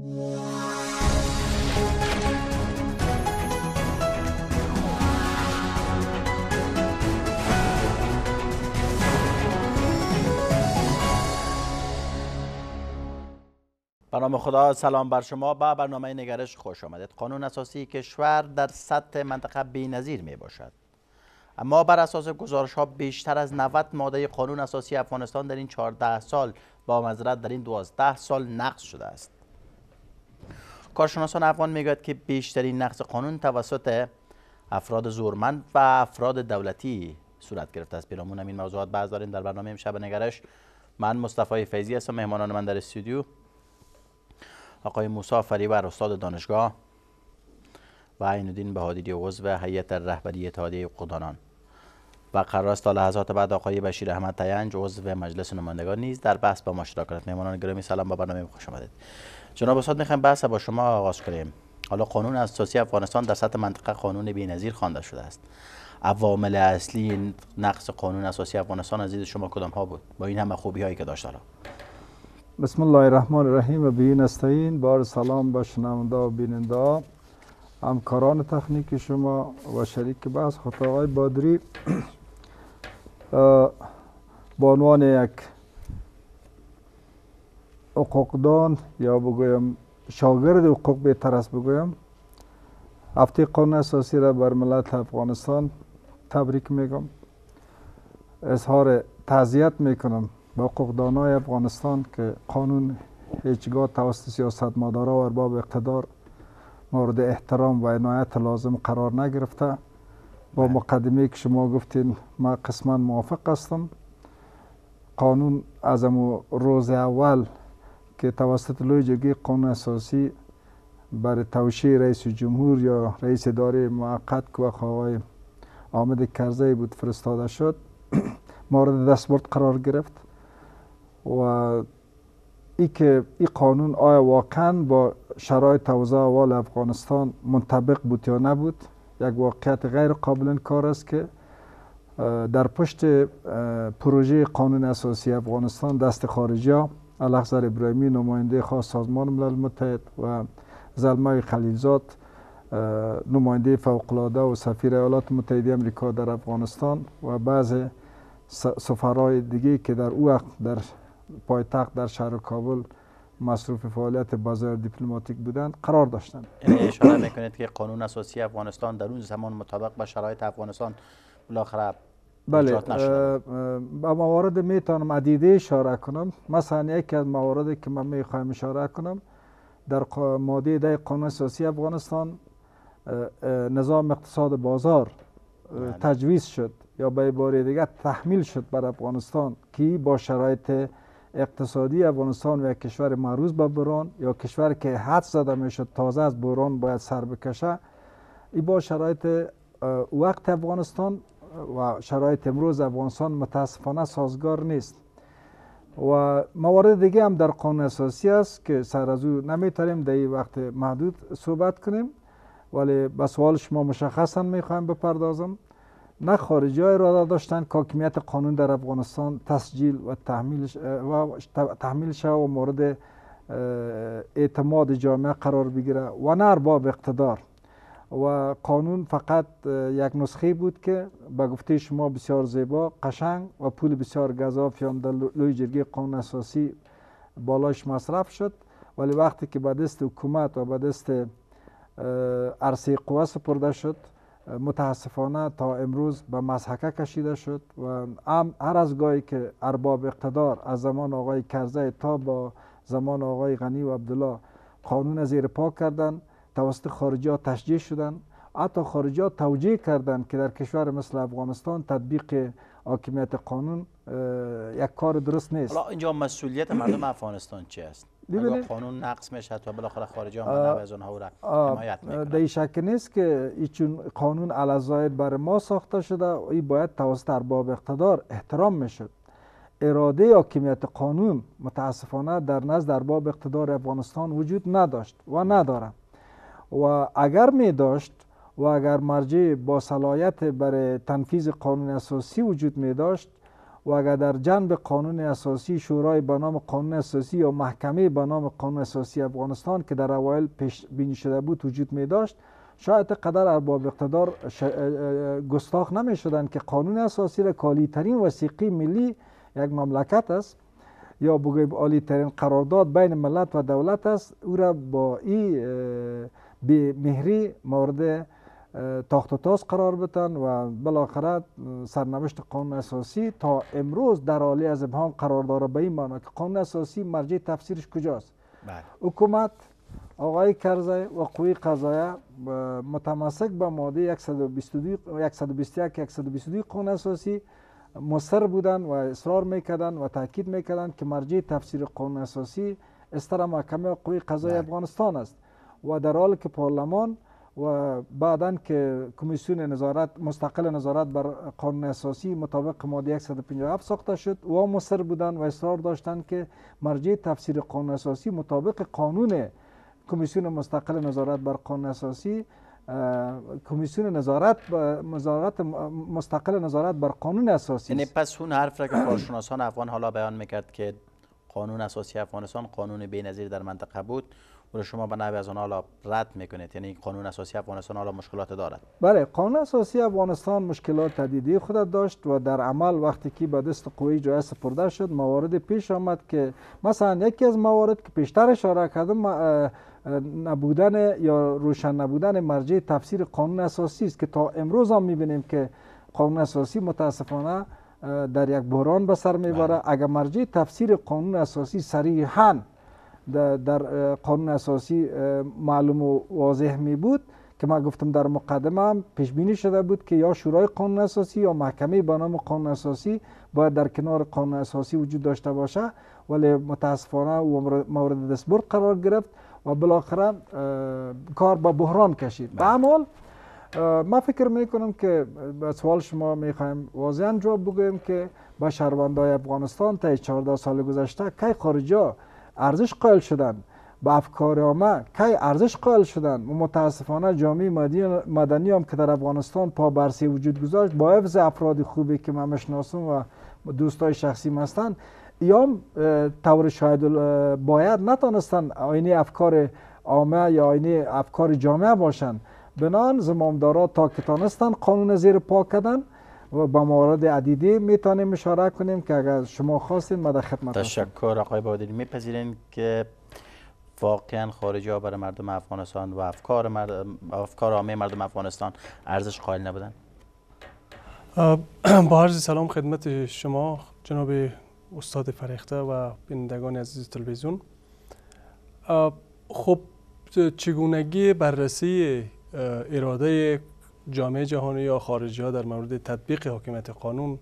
به خدا سلام بر شما به برنامه نگرش خوش آمدید قانون اساسی کشور در سطح منطقه نظیر می باشد اما بر اساس گزارش ها بیشتر از 90 ماده قانون اساسی افغانستان در این 14 سال با مذرت در این 12 سال نقض شده است کارشناسان افغان میگوید که بیشترین نقض قانون توسط افراد زورمند و افراد دولتی صورت گرفته است پیرامون این موضوعات بحث داریم در برنامه امشب نگرش من مصطفی فیضی هستم مهمانان من در استودیو آقای موسی فریبر استاد دانشگاه و عینالدین بهادیری عضو هیئت رهبری اتحادیه قدانان و قرار است تا لحظات بعد آقای بشیر احمد تینج عضو مجلس نمایندگان نیز در بحث با ما شرکت کنند مهمانان گرامی سلام به برنامه خوش آمدید جناب استاد میخوایم بحث با شما آغاز کنیم حالا قانون اساسی افغانستان در سطح منطقه قانون بی‌نظیر خوانده شده است عوامل اصلی نقص قانون اساسی افغانستان از دید شما کدام ها بود با این همه خوبی هایی که داشت حالا بسم الله الرحمن الرحیم و بین استعین بار سلام به شنونده و بیننده همکاران تکنیک شما و شریک بحث خود بادری بانوان عنوان یک حقوقدان یا بگویم شاگرد حقوق بهتر است بگویم هفته قانون اساسی را بر ملت افغانستان تبریک میگم اظهار تعذیت میکنم با های افغانستان که قانون هیچگاه توسط مداره و ارباب اقتدار مورد احترام و عنایت لازم قرار نگرفته با مقدمه که شما گفتین ما قسمان موافق هستم قانون از امو روز اول که توسط لوی قانون اساسی بر توشیه رئیس جمهور یا رئیس اداره موقت که آقای آمد کرزی بود فرستاده شد مورد دستبرد قرار گرفت و ای که این قانون آیا واقعا با شرایط توزا اول افغانستان منطبق بود یا نبود یک واقعیت غیر قابل کار است که در پشت پروژه قانون اساسی افغانستان دست خارجی ها الاخزر ابراهیمی نماینده خاص سازمان ملل متحد و زلمه خلیلزاد نماینده فوقلاده و سفیر ایالات متحده امریکا در افغانستان و بعض سفرهای دیگه که در او وقت در پایتخت در شهر کابل مصروف فعالیت بازار دیپلماتیک بودند قرار داشتند اشاره میکنید که قانون اساسی افغانستان در اون زمان مطابق با شرایط افغانستان بالاخره بله با موارد میتونم عدیده اشاره کنم مثلا یکی از مواردی که من میخوایم اشاره کنم در ماده ده قانون اساسی افغانستان نظام اقتصاد بازار تجویز شد یا به باری دیگر تحمیل شد بر افغانستان که با شرایط اقتصادی افغانستان و یک کشور معروض به بوران یا کشور که حد زده میشد تازه از بوران باید سر بکشه ای با شرایط وقت افغانستان و شرایط امروز افغانستان متاسفانه سازگار نیست و موارد دیگه هم در قانون اساسی است که سر از او نمیتاریم در این وقت محدود صحبت کنیم ولی به سوال شما مشخصا میخوایم بپردازم نه خارجی های اراده داشتن که حاکمیت قانون در افغانستان تسجیل و و تحمیل شد و مورد اعتماد جامعه قرار بگیره و نه ارباب اقتدار و قانون فقط یک نسخه بود که به گفته شما بسیار زیبا قشنگ و پول بسیار گذاف یا در لوی جرگه قانون اساسی بالاش مصرف شد ولی وقتی که به دست حکومت و به دست عرصه قوا سپرده شد متاسفانه تا امروز به مسحکه کشیده شد و هر از گاهی که ارباب اقتدار از زمان آقای کرزه تا با زمان آقای غنی و عبدالله قانون زیر پا کردند توسط خارجی ها تشجیه شدن حتی خارجی ها توجیه کردند که در کشور مثل افغانستان تطبیق حاکمیت قانون یک کار درست نیست حالا اینجا مسئولیت مردم افغانستان چی است قانون نقص میشه تا بالاخره خارجی هم از اونها را حمایت میکنه در شک نیست که ایچون قانون علزاید بر ما ساخته شده این باید توسط ارباب اقتدار احترام میشد اراده حاکمیت قانون متاسفانه در نزد ارباب اقتدار افغانستان وجود نداشت و ندارد و اگر می داشت و اگر مرجع با صلاحیت بر تنفیذ قانون اساسی وجود می داشت و اگر در جنب قانون اساسی شورای به نام قانون اساسی یا محکمه به نام قانون اساسی افغانستان که در اوایل پیش بینی شده بود وجود می داشت شاید قدر ارباب اقتدار گستاخ نمی شدن که قانون اساسی را کالی ترین وسیقی ملی یک مملکت است یا بگوییم عالی ترین قرارداد بین ملت و دولت است او را با این مهری مورد تاخت و تاز قرار بتن و بالاخره سرنوشت قانون اساسی تا امروز در حالی از ابهام قرار داره به این معنی که قانون اساسی مرجع تفسیرش کجاست حکومت آقای کرزای و قوی قضایه متمسک به ماده 122 121 122 قانون اساسی مصر بودن و اصرار میکردن و تاکید میکردن که مرجع تفسیر قانون اساسی استر محکمه قوی قضای افغانستان است و در حال که پارلمان و بعدا که کمیسیون نظارت مستقل نظارت بر قانون اساسی مطابق ماده 157 ساخته شد و مصر بودن و اصرار داشتند که مرجع تفسیر قانون اساسی مطابق قانون کمیسیون مستقل نظارت بر قانون اساسی کمیسیون نظارت مزارت مستقل نظارت بر قانون اساسی یعنی پس اون حرف را که کارشناسان افغان حالا بیان میکرد که قانون اساسی افغانستان قانون بی‌نظیر در منطقه بود برای شما به نوی از رد میکنید یعنی قانون اساسی افغانستان حالا مشکلات دارد بله قانون اساسی افغانستان مشکلات تدیدی خود داشت و در عمل وقتی که به دست قوی جای سپرده شد موارد پیش آمد که مثلا یکی از موارد که پیشتر اشاره کردم نبودن یا روشن نبودن مرجع تفسیر قانون اساسی است که تا امروز هم میبینیم که قانون اساسی متاسفانه در یک بحران به سر میبره بله. اگر مرجع تفسیر قانون اساسی صریحا در قانون اساسی معلوم و واضح می بود که ما گفتم در مقدمه هم پیش بینی شده بود که یا شورای قانون اساسی یا محکمه به نام قانون اساسی باید در کنار قانون اساسی وجود داشته باشه ولی متاسفانه و مورد دستبرد قرار گرفت و بالاخره کار با بحران کشید به حال ما فکر می کنم که به سوال شما می خواهیم واضحا جواب بگویم که با شهروندهای افغانستان تا 14 سال گذشته کی خارجا ارزش قائل شدن به افکار عامه کی ارزش قائل شدن و متاسفانه جامعه مدنی هم که در افغانستان پا برسی وجود گذاشت با حفظ افراد خوبی که من مشناسم و دوستای شخصی هستند یا طور شاید باید نتانستن آینه افکار عامه یا آینه افکار جامعه باشند بنان زمامدارا تا که تانستن قانون زیر پا کدن و با موارد عدیدی میتونیم اشاره کنیم که اگر شما خواستین ما در خدمت تشکر آقای بادری میپذیرین که واقعا خارجی ها برای مردم افغانستان و افکار مردم افکار عامه مردم افغانستان ارزش قائل نبودن با عرض سلام خدمت شما جناب استاد فرخته و بینندگان عزیز تلویزیون خب چگونگی بررسی اراده جامعه جهانی یا خارجی ها در مورد تطبیق حکومت قانون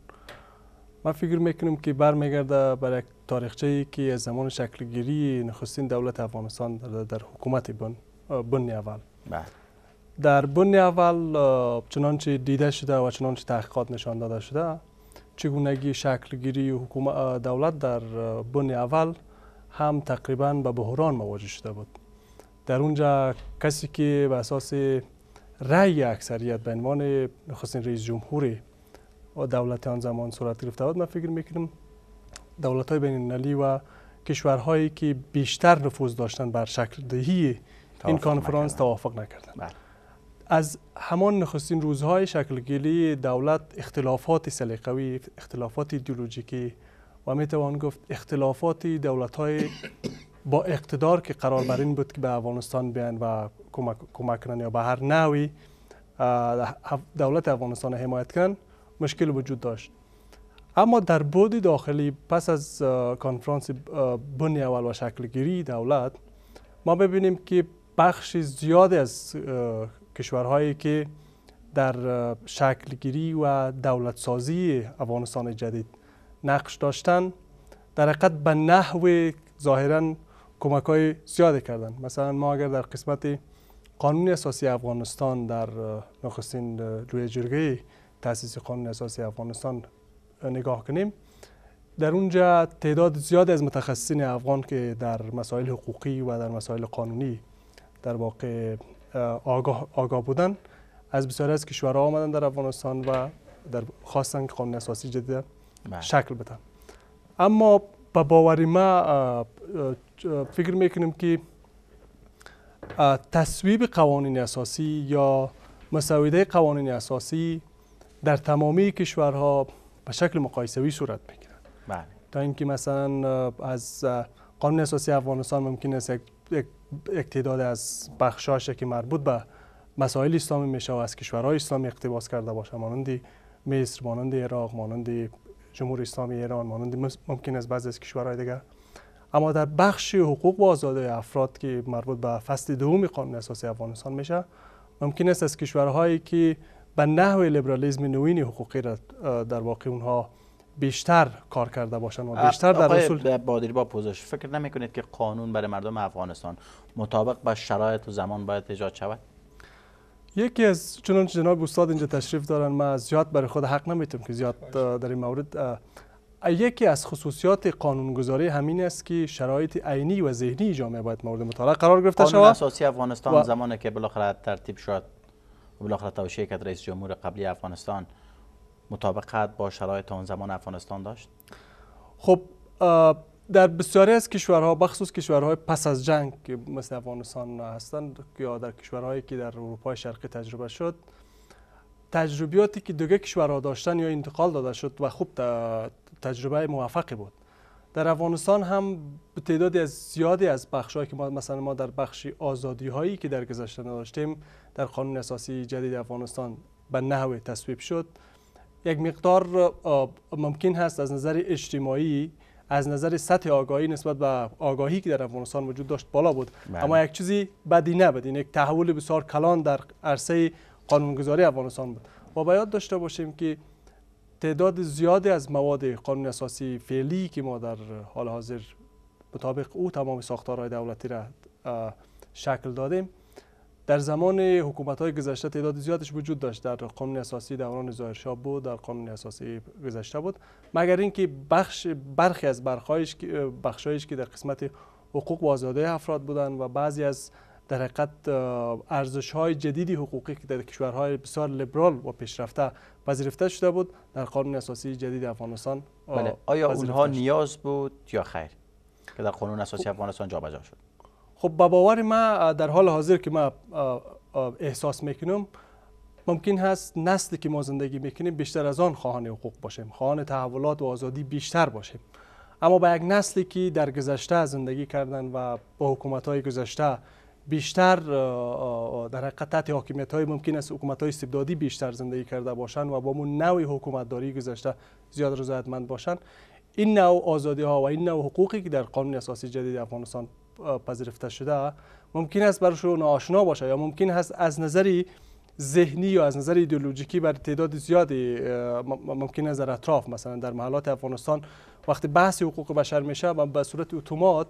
من فکر میکنیم که برمیگرده بر یک تاریخچه ای که از زمان شکلگیری نخستین دولت افغانستان در, در حکومت بن بن اول بله. در بن اول چنانچه دیده شده و چنانچه تحقیقات نشان داده شده چگونگی شکلگیری حکومت دولت در بن اول هم تقریبا به بحران مواجه شده بود در اونجا کسی که به اساس رای اکثریت به عنوان نخستین رئیس جمهور دولت آن زمان صورت گرفته بود من فکر میکنم دولت های بین و کشورهایی که بیشتر نفوذ داشتن بر شکل دهی این کنفرانس توافق نکردن بله. از همان نخستین روزهای گیری دولت اختلافات سلیقوی اختلافات ایدئولوژیکی و میتوان گفت اختلافات دولت های با اقتدار که قرار بر این بود که به افغانستان بیان و کمک, کمک کنن یا به هر نوی دولت افغانستان حمایت کنن مشکل وجود داشت اما در بود داخلی پس از کنفرانس بنی اول و شکلگیری دولت ما ببینیم که بخش زیادی از کشورهایی که در شکلگیری و دولت سازی افغانستان جدید نقش داشتن در حقیقت به نحو ظاهرا کمک های زیاده کردن مثلا ما اگر در قسمت قانون اساسی افغانستان در نخستین روی جرگه تاسیس قانون اساسی افغانستان نگاه کنیم در اونجا تعداد زیاد از متخصصین افغان که در مسائل حقوقی و در مسائل قانونی در واقع آگاه, آگاه بودن از بسیاری از کشورها آمدن در افغانستان و در خواستن که قانون اساسی جدید بله. شکل بدن اما به باوری ما فکر میکنیم که تصویب قوانین اساسی یا مساویده قوانین اساسی در تمامی کشورها به شکل مقایسوی صورت میگیرد بله. تا اینکه مثلا از قانون اساسی افغانستان ممکن است یک اقتداد از بخشاش که مربوط به مسائل اسلامی میشه و از کشورهای اسلامی اقتباس کرده باشه مانند مصر مانند عراق مانند جمهوری اسلامی ایران مانند ممکن است بعضی از کشورهای دیگر اما در بخش حقوق و آزادی افراد که مربوط به فصل دوم قانون اساسی افغانستان میشه ممکن است از کشورهایی که به نحو لیبرالیزم نوین حقوقی را در واقع اونها بیشتر کار کرده باشند و بیشتر در اصول بادری با پوزش فکر نمیکنید که قانون برای مردم افغانستان مطابق با شرایط و زمان باید ایجاد شود یکی از چنانچ جناب استاد اینجا تشریف دارن ما زیاد برای خود حق نمیتونم که زیاد در این مورد یکی از خصوصیات قانونگذاری همین است که شرایط عینی و ذهنی جامعه باید مورد مطالعه قرار گرفته شود قانون اساسی افغانستان و... زمانی که بالاخره ترتیب شد و بالاخره توشیه کرد رئیس جمهور قبلی افغانستان مطابقت با شرایط آن زمان افغانستان داشت خب در بسیاری از کشورها بخصوص کشورهای پس از جنگ که مثل افغانستان هستند یا در کشورهایی که در اروپای شرقی تجربه شد تجربیاتی که دیگه کشورها داشتن یا انتقال داده شد و خوب تجربه موفقی بود در افغانستان هم تعدادی از زیادی از بخشهایی که ما مثلا ما در بخش آزادی هایی که در گذشته داشتیم در قانون اساسی جدید افغانستان به نحو تصویب شد یک مقدار ممکن هست از نظر اجتماعی از نظر سطح آگاهی نسبت به آگاهی که در افغانستان وجود داشت بالا بود بله. اما یک چیزی بدی نبود این یک تحول بسیار کلان در عرصه قانونگذاری افغانستان بود و باید داشته باشیم که تعداد زیادی از مواد قانون اساسی فعلی که ما در حال حاضر مطابق او تمام ساختارهای دولتی را شکل دادیم در زمان حکومت های گذشته تعداد زیادش وجود داشت در قانون اساسی دوران ظاهرشاه بود در قانون اساسی گذشته بود مگر اینکه بخش برخی از برخایش بخشایش که در قسمت حقوق و آزادی افراد بودند و بعضی از در حقیقت ارزش های جدیدی حقوقی که در کشورهای بسیار لیبرال و پیشرفته پذیرفته شده بود در قانون اساسی جدید افغانستان بله. آیا اونها نیاز بود یا خیر که در قانون اساسی خب، افغانستان جابجا شد خب با باور ما در حال حاضر که ما احساس میکنم ممکن هست نسلی که ما زندگی میکنیم بیشتر از آن خواهان حقوق باشیم خواهان تحولات و آزادی بیشتر باشیم اما با یک نسلی که در گذشته زندگی کردن و با حکومت های گذشته بیشتر در حقیقت حاکمیت های ممکن است حکومت های استبدادی بیشتر زندگی کرده باشند و با مون نوع داری گذشته زیاد رضایتمند باشند این نوع آزادی ها و این نوع حقوقی که در قانون اساسی جدید افغانستان پذیرفته شده ممکن است برایشون آشنا باشه یا ممکن است از نظری ذهنی یا از نظر ایدئولوژیکی بر تعداد زیادی ممکن است در اطراف مثلا در محلات افغانستان وقتی بحث حقوق بشر میشه و به صورت اتومات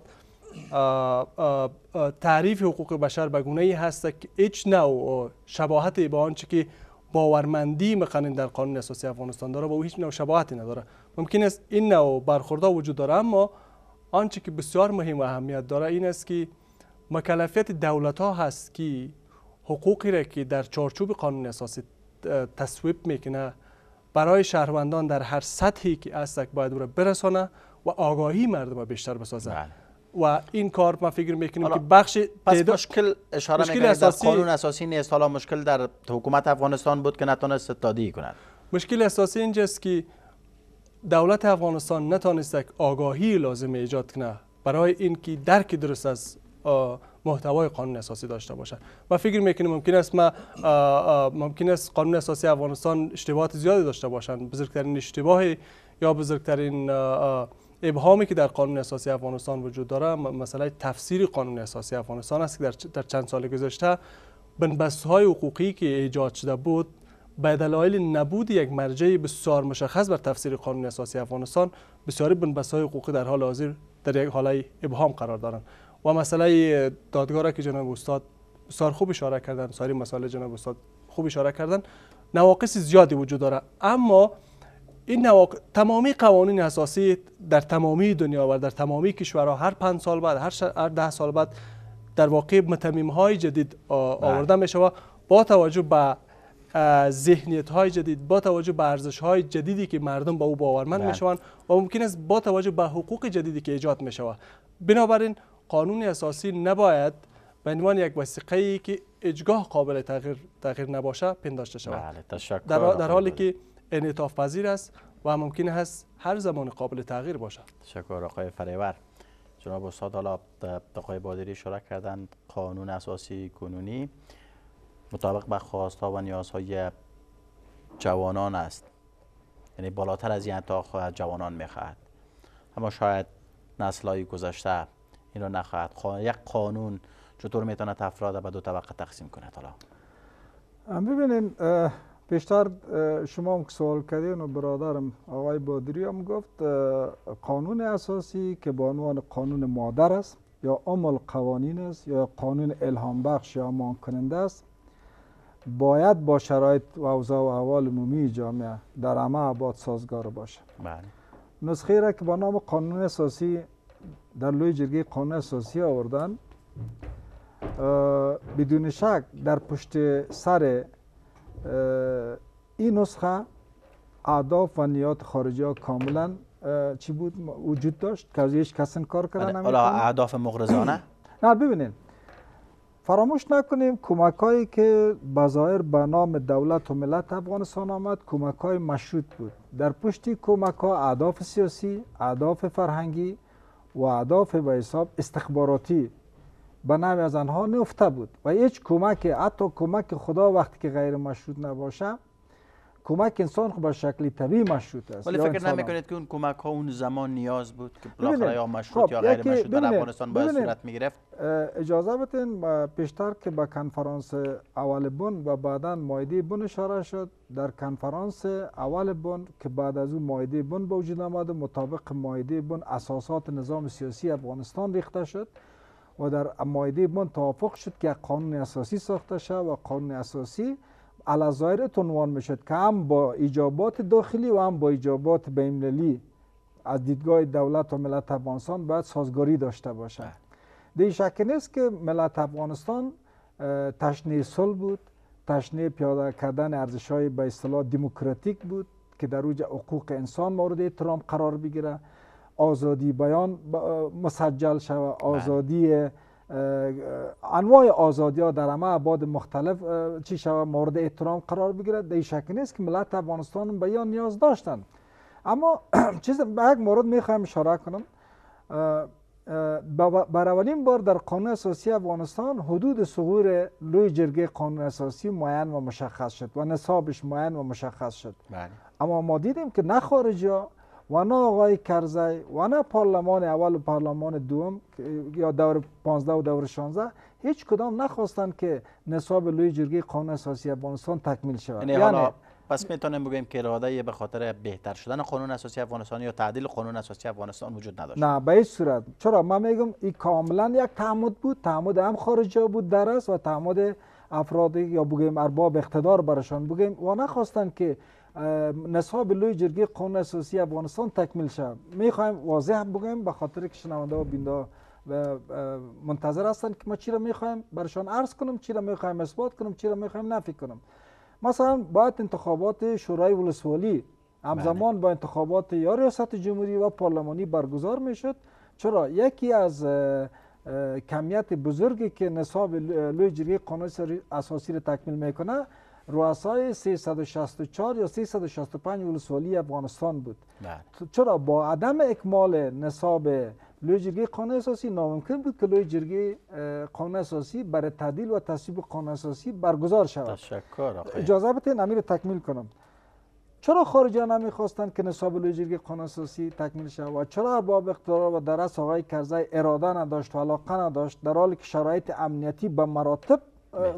تعریف حقوق بشر به گونه ای هست که هیچ نوع شباهتی به آنچه که باورمندی مقنن در قانون اساسی افغانستان داره و او هیچ نوع شباهتی نداره ممکن است این نوع برخوردها وجود داره اما آنچه که بسیار مهم و اهمیت داره این است که مکلفیت دولت ها هست که حقوقی را که در چارچوب قانون اساسی تصویب میکنه برای شهروندان در هر سطحی که هستک باید او برسانه و آگاهی مردم بیشتر بسازه بله. و این کار ما فکر میکنیم که بخش پس مشکل اشاره مشکل که در قانون اساسی نیست حالا مشکل در حکومت افغانستان بود که نتونست استادی کند مشکل اساسی اینجاست که دولت افغانستان نتانست آگاهی لازم ایجاد کنه برای اینکه درک درست از محتوای قانون اساسی داشته باشد و فکر میکنیم ممکن است ما ممکن است قانون اساسی افغانستان اشتباهات زیادی داشته باشند بزرگترین اشتباه یا بزرگترین ابهامی که در قانون اساسی افغانستان وجود داره مسئله تفسیر قانون اساسی افغانستان است که در چند سال گذشته بنبست های حقوقی که ایجاد شده بود به دلایل نبود یک مرجع بسیار مشخص بر تفسیر قانون اساسی افغانستان بسیاری بنبستهای حقوقی در حال حاضر در یک حاله ابهام قرار دارند و مسئله دادگاه که جناب استاد بسیار خوب اشاره کردن ساری مسائل جناب استاد خوب اشاره کردن نواقص زیادی وجود دارد. اما این نواق... تمامی قوانین اساسی در تمامی دنیا و در تمامی کشورها هر پنج سال بعد هر, ده سال بعد در واقع متمیم های جدید بله. آورده می شود با توجه به ذهنیت های جدید با توجه به ارزش های جدیدی که مردم به با او باورمند میشوند و ممکن است با توجه به حقوق جدیدی که ایجاد می شود بنابراین قانون اساسی نباید به عنوان یک وسیقه ای که اجگاه قابل تغییر تغییر نباشه پنداشته شود بله، در, حالی که انعطاف پذیر است و ممکن است هر زمان قابل تغییر باشد شکر آقای فریور جناب استاد حالا آقای بادری شرک کردند قانون اساسی کنونی مطابق با خواستها و نیازهای جوانان است یعنی بالاتر از این تا خواهد جوانان میخواهد اما شاید های گذشته این نخواهد یک قانون چطور میتونه افراد به دو طبقه تقسیم کند حالا ببینین پیشتر شما هم سوال کردین و برادرم آقای بادری هم گفت قانون اساسی که به عنوان قانون مادر است یا عمل قوانین است یا قانون الهام بخش یا امان کننده است باید با شرایط و اوضاع و احوال عمومی جامعه در همه ابعاد سازگار باشه بله نسخه را که با نام قانون اساسی در لوی جرگه قانون اساسی آوردن بدون شک در پشت سر این نسخه اهداف و نیات خارجی ها کاملا چی بود وجود داشت که هیچ کس کار کردن بله. حالا اهداف مغرضانه نه ببینید فراموش نکنیم کمک هایی که بظاهر به نام دولت و ملت افغانستان آمد کمک های مشروط بود در پشت کمک ها اهداف سیاسی، اهداف فرهنگی و اهداف به حساب استخباراتی به نوی از آنها نفته بود و هیچ کمک حتی کمک خدا وقتی که غیر مشروط نباشه کمک انسان خب به شکل طبیعی مشروط است ولی فکر نمیکنید که اون کمک ها اون زمان نیاز بود که بالاخره یا مشروط خب یا غیر مشروط در افغانستان باید صورت می گرفت اجازه بتین پیشتر که به کنفرانس اول بن و بعدا مایده بن اشاره شد در کنفرانس اول بن که بعد از اون مایده بن به وجود آمد مطابق مایده بن اساسات نظام سیاسی افغانستان ریخته شد و در مایده بن توافق شد که قانون اساسی ساخته شد و قانون اساسی الازایر تنوان میشد که هم با ایجابات داخلی و هم با ایجابات بینلی از دیدگاه دولت و ملت افغانستان باید سازگاری داشته باشد در شک نیست که ملت افغانستان تشنه صلح بود تشنه پیاده کردن ارزش های به اصطلاح دموکراتیک بود که در روی حقوق انسان مورد احترام قرار بگیره آزادی بیان مسجل شود بله. آزادی انواع آزادی ها در همه عباد مختلف چی شوه مورد احترام قرار بگیرد در شکل نیست که ملت افغانستان به یا نیاز داشتند اما چیز به یک مورد میخوایم اشاره کنم بر اولین بار در قانون اساسی افغانستان حدود صغور لوی جرگه قانون اساسی معین و مشخص شد و نصابش معین و مشخص شد بله. اما ما دیدیم که نه خارجی و نه آقای کرزی و نه پارلمان اول و پارلمان دوم یا دور 15 و دور 16 هیچ کدام نخواستند که نصاب لوی جرگی قانون اساسی افغانستان تکمیل شود یعنی, یعنی پس میتونیم بگیم که اراده به خاطر بهتر شدن قانون اساسی افغانستان یا تعدیل قانون اساسی افغانستان وجود نداشت نه به این صورت چرا من میگم این کاملا یک تعمد بود تعمد هم خارجی بود در و تعمد افراد یا بگیم ارباب اقتدار برشان بگیم و نخواستن که نصاب لوی جرگی قانون اساسی افغانستان تکمیل شد میخوایم واضح بگیم به خاطر که شنونده و بیندا و منتظر هستن که ما چی را میخوایم برشان عرض کنم چی را میخوایم اثبات کنم چی را میخوایم نفی کنم مثلا باید انتخابات شورای ولسوالی همزمان بله. با انتخابات یا ریاست جمهوری و پارلمانی برگزار میشد چرا یکی از کمیت بزرگی که نصاب لوی جرگه قانون اساسی را تکمیل میکنه رؤسای 364 یا 365 ولسوالی افغانستان بود چرا با عدم اکمال نصاب لوی جرگه قانون اساسی ناممکن بود که لوی جرگی قانون اساسی برای تعدیل و تصویب قانون اساسی برگزار شود تشکر اجازه بدین امیر تکمیل کنم چرا خارجی نمیخواستند که نصاب قانون اساسی تکمیل شود چرا ارباب اقتدار و درس آقای کرزی اراده نداشت و علاقه نداشت در حالی که شرایط امنیتی به مراتب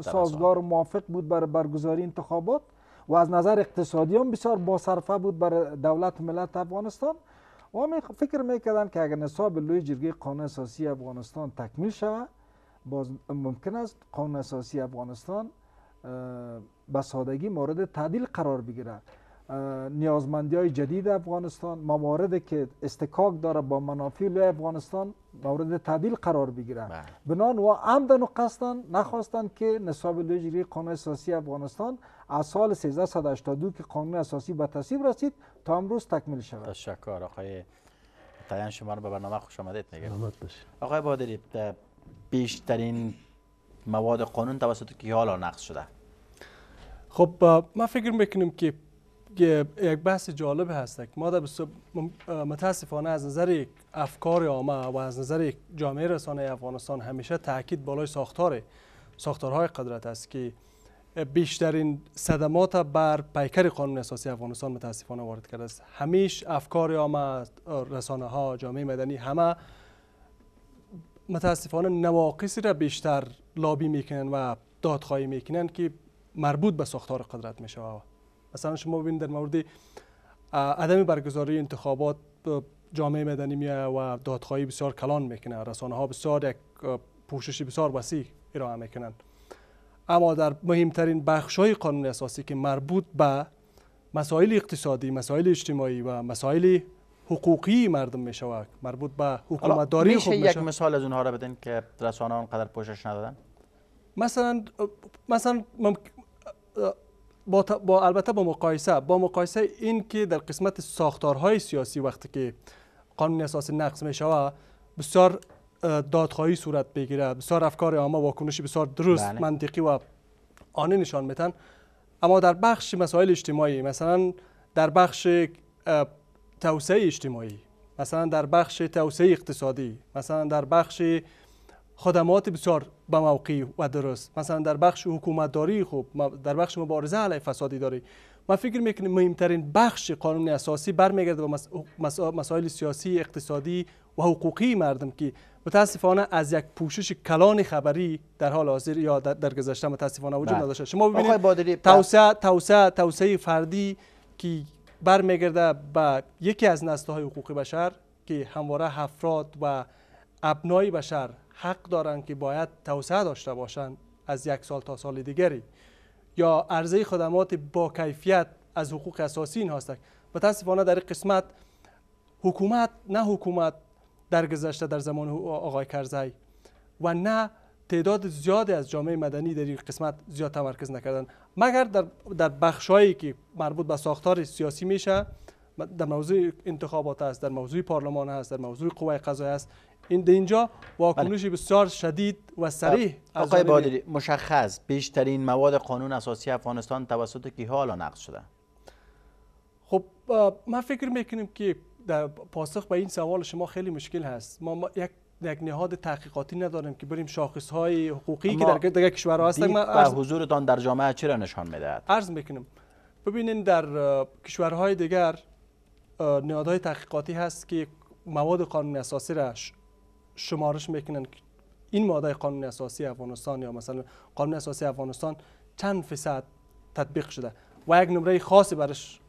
سازگار و موافق بود برای برگزاری انتخابات و از نظر اقتصادی هم بسیار باصرفه بود برای دولت ملت افغانستان و فکر میکردن که اگر نصاب لوی جرگه قانون اساسی افغانستان تکمیل شود باز ممکن است قانون اساسی افغانستان به سادگی مورد تعدیل قرار بگیرد نیازمندی های جدید افغانستان مواردی که استکاک داره با منافع افغانستان مورد تعدیل قرار بگیره بله. بنان و عمدن و قصدن نخواستن که نصاب لوجری قانون اساسی افغانستان از سال 1382 که قانون اساسی به تصویب رسید تا امروز تکمیل شود تشکر آقای تایان شما رو به برنامه خوش آمدید میگم آقای بادری بیشترین مواد قانون توسط که حالا شده خب ما فکر میکنیم که یک بحث جالب هست ما متاسفانه از نظر افکار عامه و از نظر جامعه رسانه افغانستان همیشه تاکید بالای ساختار ساختارهای قدرت است که بیشترین صدمات بر پیکر قانون اساسی افغانستان متاسفانه وارد کرده است همیش افکار عامه رسانه ها جامعه مدنی همه متاسفانه نواقصی را بیشتر لابی میکنند و دادخواهی میکنند که مربوط به ساختار قدرت میشود. مثلا شما ببینید در مورد عدم برگزاری انتخابات جامعه مدنی میه و دادخواهی بسیار کلان میکنه رسانه ها بسیار یک پوششی بسیار وسیع ارائه میکنند اما در مهمترین بخش های قانون اساسی که مربوط به مسائل اقتصادی مسائل اجتماعی و مسائل حقوقی مردم می مربوط به حکومت داری میشه یک مثال از اونها را بدین که رسانه ها پوشش ندادن مثلا مثلا با, با البته با مقایسه با مقایسه این که در قسمت ساختارهای سیاسی وقتی که قانون اساس نقض می شود بسیار دادخواهی صورت بگیره بسیار افکار عامه واکنشی بسیار درست بله. منطقی و آنی نشان میتن اما در بخش مسائل اجتماعی مثلا در بخش توسعه اجتماعی مثلا در بخش توسعه اقتصادی مثلا در بخش خدمات بسیار به موقع و درست مثلا در بخش حکومتداری خوب در بخش مبارزه علیه فسادی داری ما فکر میکنیم مهمترین بخش قانون اساسی برمیگرده به مسائل سیاسی اقتصادی و حقوقی مردم که متاسفانه از یک پوشش کلان خبری در حال حاضر یا در, در گذشته متاسفانه وجود بله. نداشته شما ببینید بله. توسعه توسعه توسعه فردی که برمیگرده به یکی از نسل های حقوق بشر که همواره افراد و ابنای بشر حق دارند که باید توسعه داشته باشند از یک سال تا سال دیگری یا عرضه خدمات با کیفیت از حقوق اساسی این هستند متاسفانه در این قسمت حکومت نه حکومت در گذشته در زمان آقای کرزی و نه تعداد زیادی از جامعه مدنی در این قسمت زیاد تمرکز نکردن مگر در, در هایی که مربوط به ساختار سیاسی میشه در موضوع انتخابات است در موضوع پارلمان است در موضوع قوه قضایی است این اینجا واکنش بله. بسیار شدید و بله. صریح آقای بادری مشخص بیشترین مواد قانون اساسی افغانستان توسط کی حالا نقض شده خب ما فکر میکنیم که در پاسخ به این سوال شما خیلی مشکل هست ما, یک نهاد تحقیقاتی نداریم که بریم شاخص های حقوقی که در دیگر کشورها هستن من حضورتان در جامعه چرا نشان میدهد عرض میکنم ببینین در کشورهای دیگر نهادهای تحقیقاتی هست که مواد قانون اساسی را شمارش میکنن این ماده قانون اساسی افغانستان یا مثلا قانون اساسی افغانستان چند فیصد تطبیق شده و یک نمره خاصی برش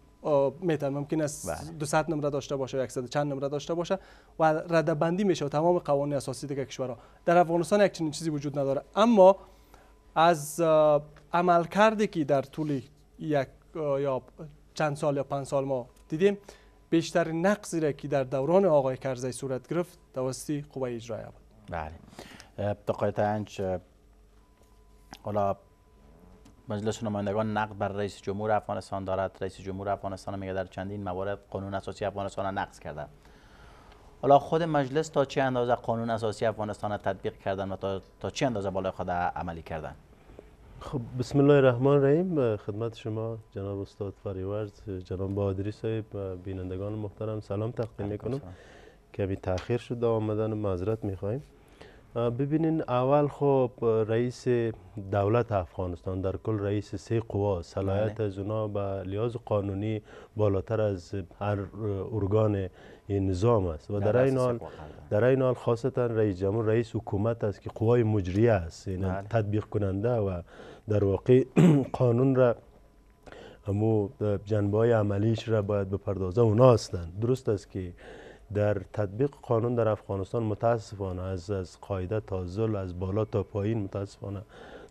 میتن ممکن است 200 بله. نمره داشته باشه یا 100 چند نمره داشته باشه و رده بندی میشه و تمام قوانین اساسی دیگه کشورها در افغانستان یک چنین چیزی وجود نداره اما از عملکردی که در طول یک یا چند سال یا پنج سال ما دیدیم بیشتر نقضی را که در دوران آقای کرزی صورت گرفت دوستی قوه اجرایه بود بله دقایق حالا مجلس نمایندگان نقد بر رئیس جمهور افغانستان دارد رئیس جمهور افغانستان میگه در چندین موارد قانون اساسی افغانستان را نقض کرده حالا خود مجلس تا چه اندازه قانون اساسی افغانستان را تطبیق کردن و تا, چه اندازه بالای خود عملی کردن خب بسم الله الرحمن الرحیم خدمت شما جناب استاد فریورز جناب بادری صاحب بینندگان محترم سلام تقدیم میکنم کمی تاخیر شد آمدن معذرت میخوایم ببینین اول خب رئیس دولت افغانستان در کل رئیس سه قوا صلاحیت بله. از اونا به لحاظ قانونی بالاتر از هر ارگان نظام است و در این حال در این حال خاصتا رئیس جمهور رئیس حکومت است که قوای مجریه است یعنی بله. تطبیق کننده و در واقع قانون را امو جنبه های عملیش را باید بپردازه اونا هستند درست است که در تطبیق قانون در افغانستان متاسفانه از از قاعده تا زل از بالا تا پایین متاسفانه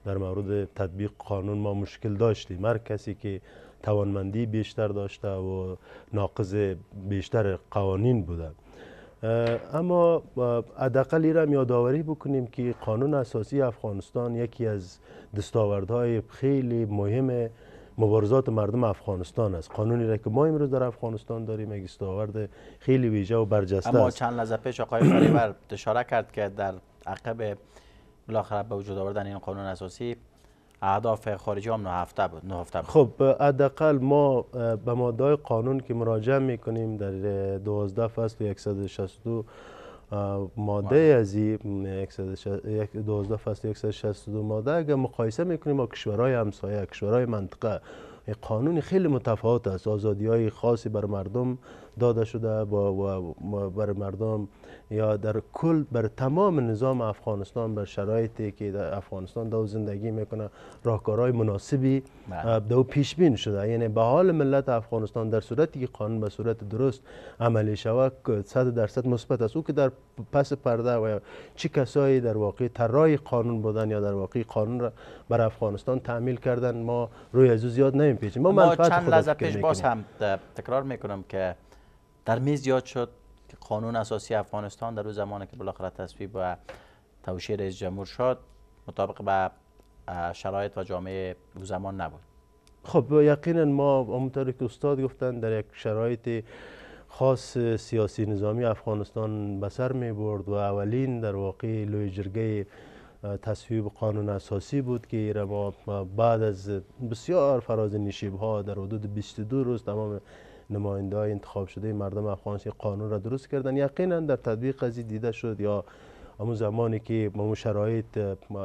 در مورد تطبیق قانون ما مشکل داشتیم هر کسی که توانمندی بیشتر داشته و ناقض بیشتر قوانین بوده اما حداقل را یادآوری بکنیم که قانون اساسی افغانستان یکی از دستاوردهای خیلی مهم مبارزات مردم افغانستان است قانونی را که ما امروز در افغانستان داریم یک دستاورد خیلی ویژه و برجسته اما چند لحظه پیش آقای فریبر اشاره کرد که در عقب بالاخره به وجود آوردن این قانون اساسی اهداف خارجی هم نهفته بود نهفته خب حداقل ما به ماده قانون که مراجعه میکنیم در 12 فصل 162 ماده از 12 فصل 162 ماده اگر مقایسه میکنیم با کشورهای همسایه کشورهای منطقه قانون خیلی متفاوت است آزادی های خاصی بر مردم داده شده با بر مردم یا در کل بر تمام نظام افغانستان بر شرایطی که در افغانستان دو زندگی میکنه راهکارهای مناسبی دو بله. پیش بین شده یعنی به حال ملت افغانستان در صورتی که قانون به صورت درست عملی شود 100 درصد مثبت است او که در پس پرده و چه کسایی در واقع طراح قانون بودن یا در واقع قانون را بر افغانستان تعمیل کردن ما روی ازو زیاد نمیپیچیم ما, ما چند لحظه پیش باز هم تکرار میکنم که در میز زیاد شد که قانون اساسی افغانستان در او زمانی که بالاخره تصویب و توشیه رئیس جمهور شد مطابق به شرایط و جامعه او زمان نبود خب یقینا ما همونطور که استاد گفتن در یک شرایط خاص سیاسی نظامی افغانستان به سر می برد و اولین در واقع لوی جرگه تصویب قانون اساسی بود که ما بعد از بسیار فراز نشیب ها در حدود 22 روز تمام نماینده های انتخاب شده مردم افغانستان قانون را درست کردن یقینا در تطبیق از دیده شد یا اما زمانی که ما شرایط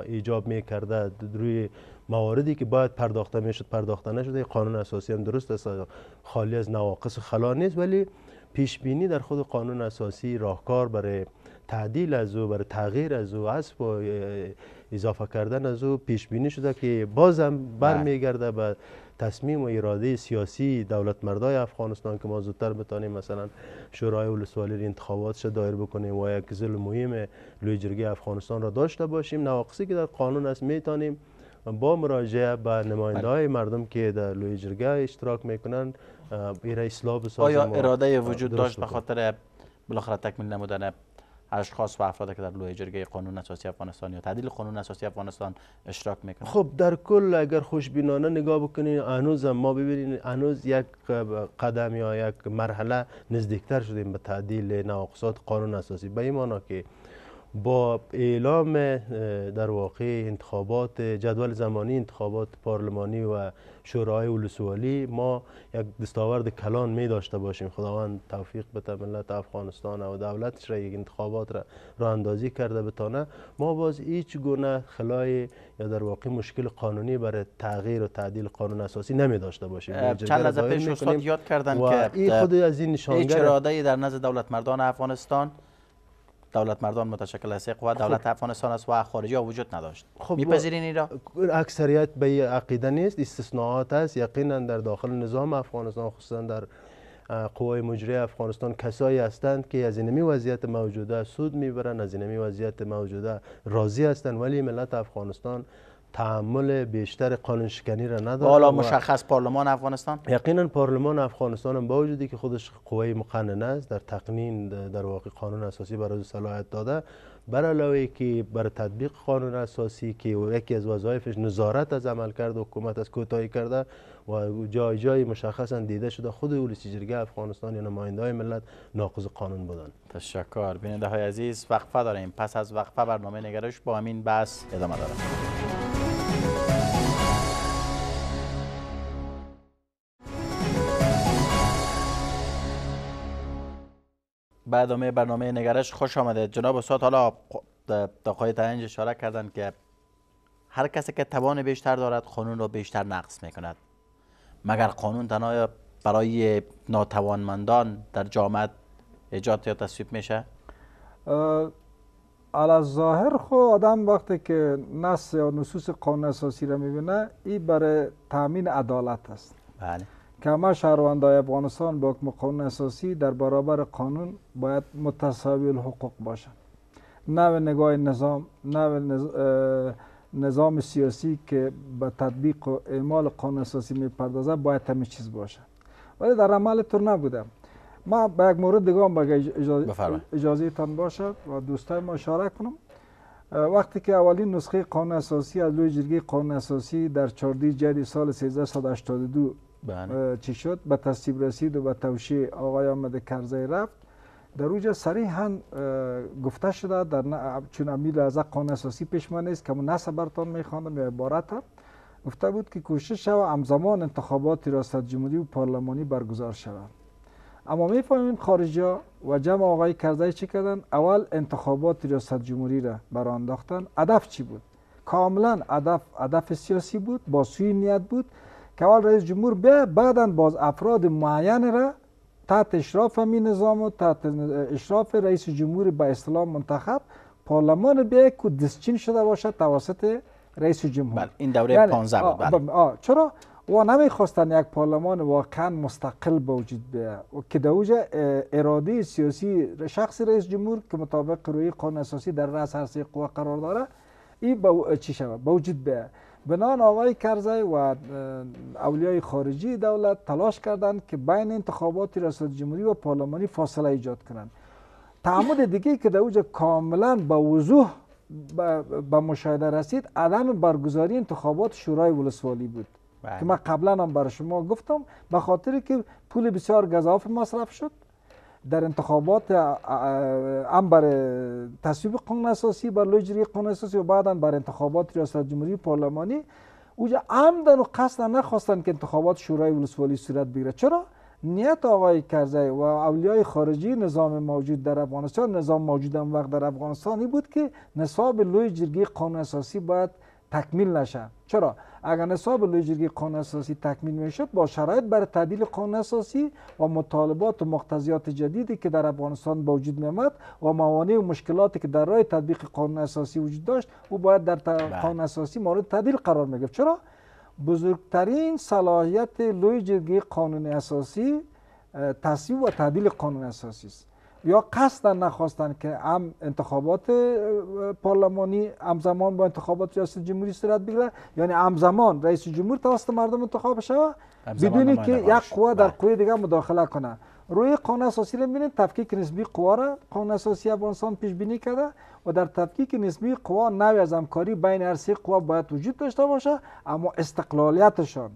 ایجاب می کرده روی مواردی که باید پرداخته می شد پرداخته نشده قانون اساسی هم درست است خالی از نواقص و خلا نیست ولی پیش بینی در خود قانون اساسی راهکار برای تعدیل از او برای تغییر از او اسب اضافه کردن از او پیش بینی شده که بازم بله. برمیگرده به تصمیم و اراده سیاسی دولت مردای افغانستان که ما زودتر بتانیم مثلا شورای ولسوالی انتخابات شد دایر بکنیم و یک زل مهم لوی افغانستان را داشته باشیم نواقصی که در قانون است میتانیم با مراجعه به نماینده های بله. مردم که در لوی جرگه اشتراک میکنند ایره اصلاح بسازم آیا اراده وجود داشت به خاطر بالاخره تکمیل نمودن اشخاص و افراد که در لوی جرگه قانون اساسی افغانستان یا تعدیل قانون اساسی افغانستان اشتراک میکنن خب در کل اگر خوشبینانه نگاه بکنین انوز ما ببینین هنوز یک قدم یا یک مرحله نزدیکتر شدیم به تعدیل نواقصات قانون اساسی به این که با اعلام در واقع انتخابات جدول زمانی انتخابات پارلمانی و شورای ولسوالی ما یک دستاورد کلان می داشته باشیم خداوند توفیق بده ملت افغانستان و دولتش را یک انتخابات را راه اندازی کرده بتانه ما باز هیچ گونه خلای یا در واقع مشکل قانونی برای تغییر و تعدیل قانون اساسی نمی داشته باشیم چند از پیش یاد کردن که این خود از این نشانگر ای در نزد دولت مردان افغانستان دولت مردان متشکل از قوه دولت خب. افغانستان است و خارجی ها وجود نداشت خب میپذیرین این را اکثریت به عقیده نیست استثناءات است یقینا در داخل نظام افغانستان خصوصا در قوای مجری افغانستان کسایی هستند که از اینمی وضعیت موجوده سود میبرند از اینمی وضعیت موجوده راضی هستند ولی ملت افغانستان تعمل بیشتر قانون شکنی را نداره حالا مشخص پارلمان افغانستان یقینا پارلمان افغانستان با وجودی که خودش قوه مقننه است در تقنین در واقع قانون اساسی برای صلاحیت داده بر علاوه که بر تطبیق قانون اساسی که یکی از وظایفش نظارت از عمل کرد حکومت از کوتاهی کرده و جای جای مشخصا دیده شده خود اولیسی جرگه افغانستان یا نماینده های ملت ناقض قانون بودن تشکر بیننده های عزیز وقفه داریم پس از وقفه برنامه نگرش با همین بس ادامه دارم ادامه برنامه نگرش خوش آمده جناب استاد حالا دقای تنج اشاره کردن که هر کسی که توان بیشتر دارد قانون را بیشتر نقص میکند مگر قانون تنها برای ناتوانمندان در جامعه ایجاد یا تصویب میشه علا ظاهر خو آدم وقتی که نص یا نصوص قانون اساسی را میبینه این برای تامین عدالت است بله که همه شهروندای افغانستان با حکم قانون اساسی در برابر قانون باید متساوی حقوق باشند نو نگاه نظام نه نظ... نظام سیاسی که به تطبیق و اعمال قانون اساسی میپردازه باید همه چیز باشه ولی در عمل تو نبوده ما به یک مورد دیگه هم اجازه تان باشد و دوستای ما اشاره کنم وقتی که اولین نسخه قانون اساسی از لوی جرگه قانون اساسی در چاردی جدی سال 1382 بله. چی شد به تصویب رسید و به توشی آقای آمد کرزه رفت در اوجا صریحا گفته شده در چون امی از قانون اساسی پیش است که من نصب برتان میخواندم یا عبارت گفته بود که کوشش شود همزمان انتخابات ریاست جمهوری و پارلمانی برگزار شود اما میفهمیم خارجی ها و جمع آقای کرزای چی کردن اول انتخابات ریاست جمهوری را برانداختن هدف چی بود کاملا هدف هدف سیاسی بود با سوی نیت بود اول رئیس جمهور بیا بعدا باز افراد معین را تحت اشراف می نظام و تحت اشراف رئیس جمهور به اسلام منتخب پارلمان بیا که دستچین شده باشد توسط رئیس جمهور این دوره یعنی 15 بود چرا و نمیخواستن یک پارلمان واقعا مستقل به وجود بیا و که دوجه اراده سیاسی شخص رئیس جمهور که مطابق روی قانون اساسی در رأس هر قوه قوا قرار داره این چی شود به وجود بیا بنان آقای کرزی و اولیای خارجی دولت تلاش کردند که بین انتخابات ریاست جمهوری و پارلمانی فاصله ایجاد کنند تعمد دیگه که در اوج کاملا با وضوح به مشاهده رسید عدم برگزاری انتخابات شورای ولسوالی بود بله. که من قبلا هم برای شما گفتم به خاطر که پول بسیار گذاف مصرف شد در انتخابات هم بر تصویب قانون اساسی بر لجری قانون اساسی و بعدا بر انتخابات ریاست جمهوری پارلمانی اوجا عمدن و قصد نخواستن که انتخابات شورای ولسوالی صورت بگیره چرا نیت آقای کرزی و اولیای خارجی نظام موجود در افغانستان نظام موجود هم وقت در افغانستانی بود که نصاب لوی جرگی قانون اساسی باید تکمیل نشه چرا اگر نصاب لجیرگی قانون اساسی تکمیل میشد با شرایط برای تعدیل قانون اساسی و مطالبات و مقتضیات جدیدی که در افغانستان به وجود میامد و موانع و مشکلاتی که در راه تطبیق قانون اساسی وجود داشت او باید در بله. قانون اساسی مورد تعدیل قرار میگرفت چرا بزرگترین صلاحیت لوی جرگی قانون اساسی تصویب و تعدیل قانون اساسی است یا قصدا نخواستن که هم انتخابات پارلمانی همزمان با انتخابات ریاست جمهوری صورت بگیره یعنی همزمان رئیس جمهور توسط مردم انتخاب شود بدونی که یک قوه در قوه بله. دیگه مداخله کنه روی قانون اساسی رو میبینید تفکیک نسبی قوا را قانون اساسی افغانستان پیش بینی کرده و در تفکیک نسبی قوا نوی از همکاری بین هر سه قوا باید وجود داشته باشه اما استقلالیتشان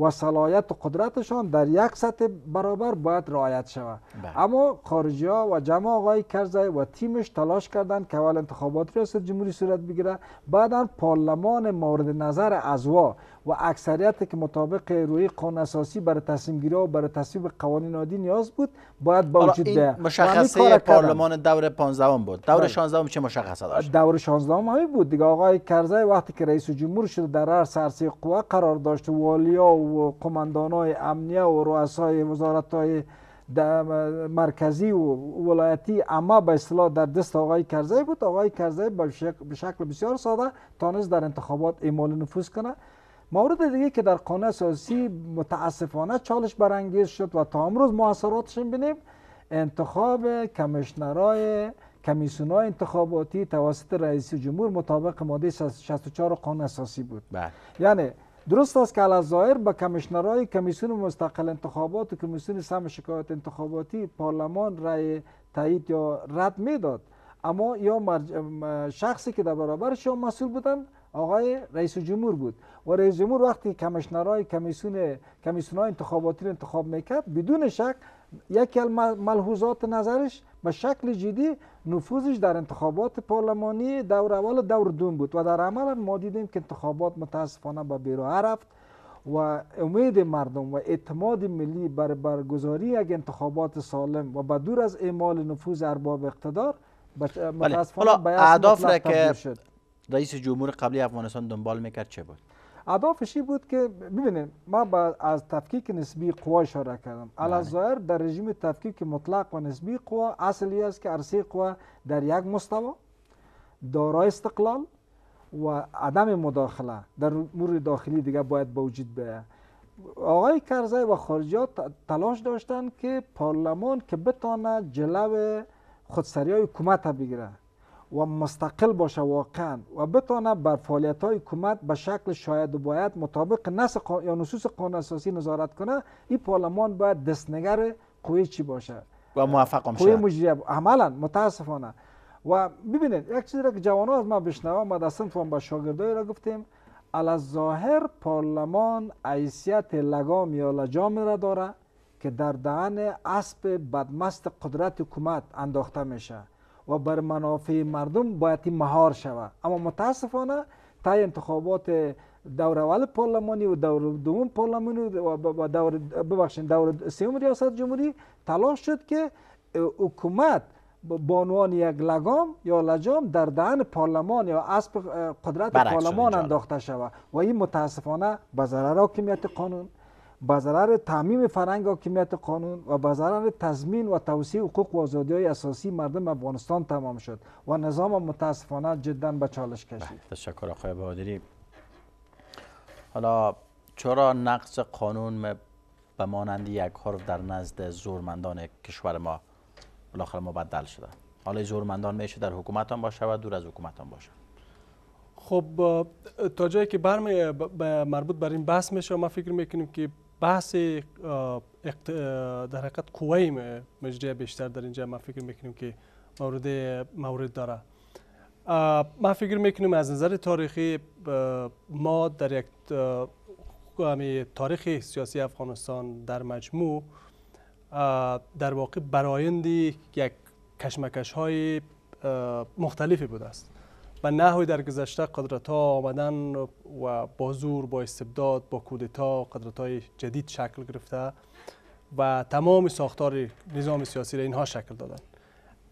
و صلاحیت و قدرتشان در یک سطح برابر باید رعایت شود بله. اما خارجی ها و جمع آقای کرزی و تیمش تلاش کردند که اول انتخابات ریاست جمهوری صورت بگیره بعدا پارلمان مورد نظر ازوا و اکثریت که مطابق روی قانون اساسی برای تصمیم گیری و برای تصویب قوانین عادی نیاز بود باید با وجود ده مشخصه پارلمان دور 15 بود دور 16 بله. چه مشخصه داشت دور 16 همین بود دیگه آقای کرزی وقتی که رئیس جمهور شد، در هر سرسی قوا قرار داشت والیا و قماندانای امنیه و رؤسای وزارت‌های مرکزی و ولایتی اما به اصطلاح در دست آقای کرزی بود آقای کرزی به شکل بسیار ساده تانست در انتخابات اعمال نفوذ کنه مورد دیگه که در قانون اساسی متاسفانه چالش برانگیز شد و تا امروز موثراتش بینیم انتخاب کمیشنرای کمیسیونای انتخاباتی توسط رئیس جمهور مطابق ماده 64 قانون اساسی بود یعنی درست است که الظاهر به کمیشنرای کمیسیون مستقل انتخابات و کمیسیون سم شکایت انتخاباتی پارلمان رای تایید یا رد میداد اما یا شخصی که در برابرش مسئول بودن آقای رئیس جمهور بود و رئیس جمهور وقتی کمشنرهای کمیسون کمیسیونهای انتخاباتی رو انتخاب میکرد بدون شک یکی از ملحوظات نظرش به شکل جدی نفوذش در انتخابات پارلمانی دور اول دور دوم بود و در عمل ما دیدیم که انتخابات متاسفانه به بیراه رفت و امید مردم و اعتماد ملی بر برگزاری یک انتخابات سالم و به دور از اعمال نفوذ ارباب اقتدار بله. متاسفانه شد به اهداف که رئیس جمهور قبلی افغانستان دنبال میکرد چه بود اهدافش بود که ببینید ما با از تفکیک نسبی قوا اشاره کردم بله. الظاهر در رژیم تفکیک مطلق و نسبی قوا اصلی است که ارسی قوا در یک مستوا دارای استقلال و عدم مداخله در امور داخلی دیگه باید به وجود بیاید آقای کرزی و خارجی تلاش داشتند که پارلمان که بتانه جلو خودسری های حکومت بگیره و مستقل باشه واقعا و بتانه بر فعالیت های حکومت به شکل شاید و باید مطابق نص یا نصوص قانون اساسی نظارت کنه این پارلمان باید دستنگر قوی چی باشه و موفق هم قوی عملا متاسفانه و ببینید یک چیزی را که جوانان از ما بشنوا ما در صنف هم به شاگردای را گفتیم علا ظاهر پارلمان عیسیت لگام یا لجام را داره که در دهن اسب بدمست قدرت حکومت انداخته میشه و بر منافع مردم باید مهار شود اما متاسفانه تا انتخابات دور اول پارلمانی و دور دوم پارلمانی و دور ببخشید دور سوم ریاست جمهوری تلاش شد که حکومت به عنوان یک لگام یا لجام در دهن پارلمان یا اسب قدرت پارلمان انداخته شود و این متاسفانه به ضرر حاکمیت قانون به ضرر تعمیم فرهنگ حاکمیت قانون و به ضرر تضمین و توسیع حقوق و آزادی های اساسی مردم افغانستان تمام شد و نظام متاسفانه جدا به چالش کشید تشکر آقای بهادری حالا چرا نقص قانون به مانند یک حرف در نزد زورمندان کشور ما بالاخره مبدل شده حالا زورمندان میشه در حکومت هم باشه و دور از حکومت هم باشه خب تا جایی که مربوط بر این بحث میشه ما فکر میکنیم که بحث در حقیقت قوه مجریه بیشتر در اینجا ما فکر میکنیم که مورد مورد داره ما فکر میکنیم از نظر تاریخی ما در یک تاریخ سیاسی افغانستان در مجموع در واقع برایند یک کشمکش های مختلفی بوده است به نحوی در گذشته قدرت ها آمدن و با زور با استبداد با کودتا قدرت های جدید شکل گرفته و تمام ساختار نظام سیاسی را اینها شکل دادن